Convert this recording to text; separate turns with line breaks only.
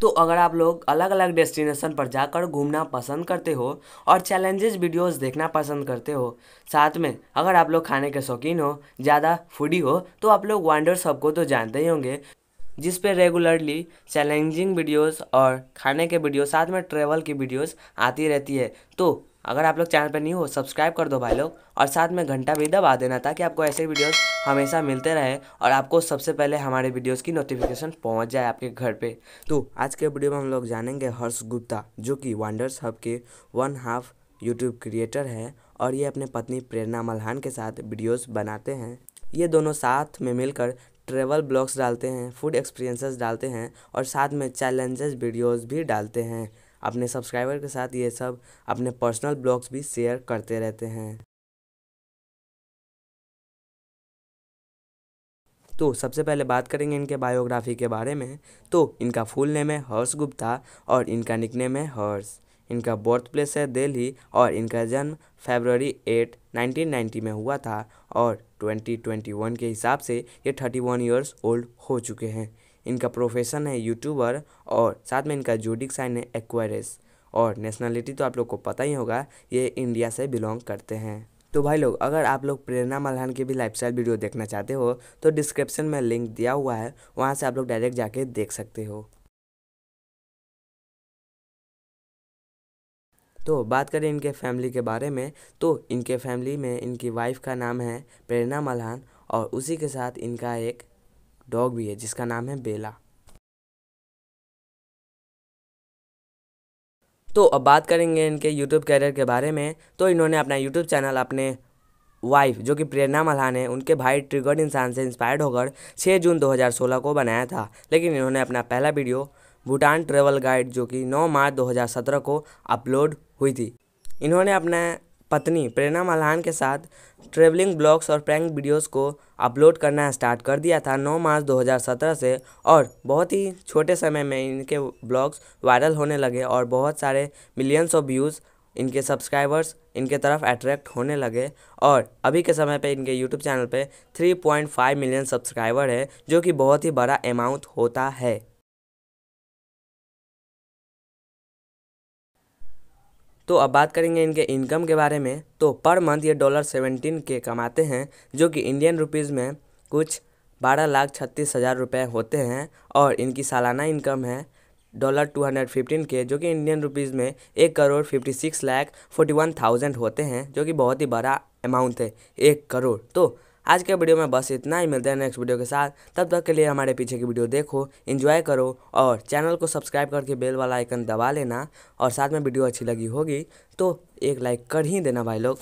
तो अगर आप लोग अलग अलग डेस्टिनेशन पर जाकर घूमना पसंद करते हो और चैलेंजेस वीडियोस देखना पसंद करते हो साथ में अगर आप लोग खाने के शौकीन हो ज़्यादा फूडी हो तो आप लोग वांडर को तो जानते ही होंगे जिस पे रेगुलरली चैलेंजिंग वीडियोस और खाने के वीडियो साथ में ट्रेवल की वीडियोस आती रहती है तो अगर आप लोग चैनल पर नहीं हो सब्सक्राइब कर दो भाई लोग और साथ में घंटा भी दबा देना ताकि आपको ऐसे वीडियोस हमेशा मिलते रहे और आपको सबसे पहले हमारे वीडियोस की नोटिफिकेशन पहुंच जाए आपके घर पे तो आज के वीडियो में हम लोग जानेंगे हर्ष गुप्ता जो कि वांडर्स हब के वन हाफ यूट्यूब क्रिएटर हैं और ये अपने पत्नी प्रेरणा मल्हान के साथ वीडियोज़ बनाते हैं ये दोनों साथ में मिलकर ट्रेवल ब्लॉग्स डालते हैं फूड एक्सपीरियंसेस डालते हैं और साथ में चैलेंजेस वीडियोज़ भी डालते हैं अपने सब्सक्राइबर के साथ ये सब अपने पर्सनल ब्लॉग्स भी शेयर करते रहते हैं तो सबसे पहले बात करेंगे इनके बायोग्राफी के बारे में तो इनका फुल नेम है हर्ष गुप्ता और इनका निकनेम है हर्ष इनका बर्थ प्लेस है दिल्ली और इनका जन्म फेबररी 8 1990 में हुआ था और 2021 के हिसाब से ये 31 ईयर्स ओल्ड हो चुके हैं इनका प्रोफेशन है यूट्यूबर और साथ में इनका जूडिक साइन है एक्वायरस और नेशनलिटी तो आप लोग को पता ही होगा ये इंडिया से बिलोंग करते हैं तो भाई लोग अगर आप लोग प्रेरणा मल्हान की भी लाइफस्टाइल वीडियो देखना चाहते हो तो डिस्क्रिप्शन में लिंक दिया हुआ है वहाँ से आप लोग डायरेक्ट जाके देख सकते हो तो बात करें इनके फैमिली के बारे में तो इनके फैमिली में इनकी वाइफ का नाम है प्रेरणा मल्हान और उसी के साथ इनका एक डॉग भी है जिसका नाम है बेला तो अब बात करेंगे इनके यूट्यूब कैरियर के बारे में तो इन्होंने अपना यूट्यूब चैनल अपने वाइफ जो कि प्रेरणा मल्हान है उनके भाई ट्रिगर्ड इंसान से इंस्पायर्ड होकर 6 जून 2016 को बनाया था लेकिन इन्होंने अपना पहला वीडियो भूटान ट्रेवल गाइड जो कि 9 मार्च 2017 को अपलोड हुई थी इन्होंने अपना पत्नी प्रेरणा मल्हान के साथ ट्रेवलिंग ब्लॉग्स और प्रैंक वीडियोस को अपलोड करना स्टार्ट कर दिया था 9 मार्च 2017 से और बहुत ही छोटे समय में इनके ब्लॉग्स वायरल होने लगे और बहुत सारे मिलियंस ऑफ व्यूज़ इनके सब्सक्राइबर्स इनके तरफ अट्रैक्ट होने लगे और अभी के समय पे इनके यूट्यूब चैनल पे 3.5 मिलियन सब्सक्राइबर है जो कि बहुत ही बड़ा अमाउंट होता है तो अब बात करेंगे इनके इनकम के बारे में तो पर मंथ ये डॉलर सेवेंटीन के कमाते हैं जो कि इंडियन रुपीज़ में कुछ बारह लाख छत्तीस हज़ार रुपये होते हैं और इनकी सालाना इनकम है डॉलर टू हंड्रेड फिफ्टीन के जो कि इंडियन रुपीज़ में एक crore fifty six lakh forty one thousand होते हैं जो कि बहुत ही बड़ा अमाउंट है एक करोड़ तो आज के वीडियो में बस इतना ही मिलता है नेक्स्ट वीडियो के साथ तब तक के लिए हमारे पीछे की वीडियो देखो एंजॉय करो और चैनल को सब्सक्राइब करके बेल वाला आइकन दबा लेना और साथ में वीडियो अच्छी लगी होगी तो एक लाइक कर ही देना भाई लोग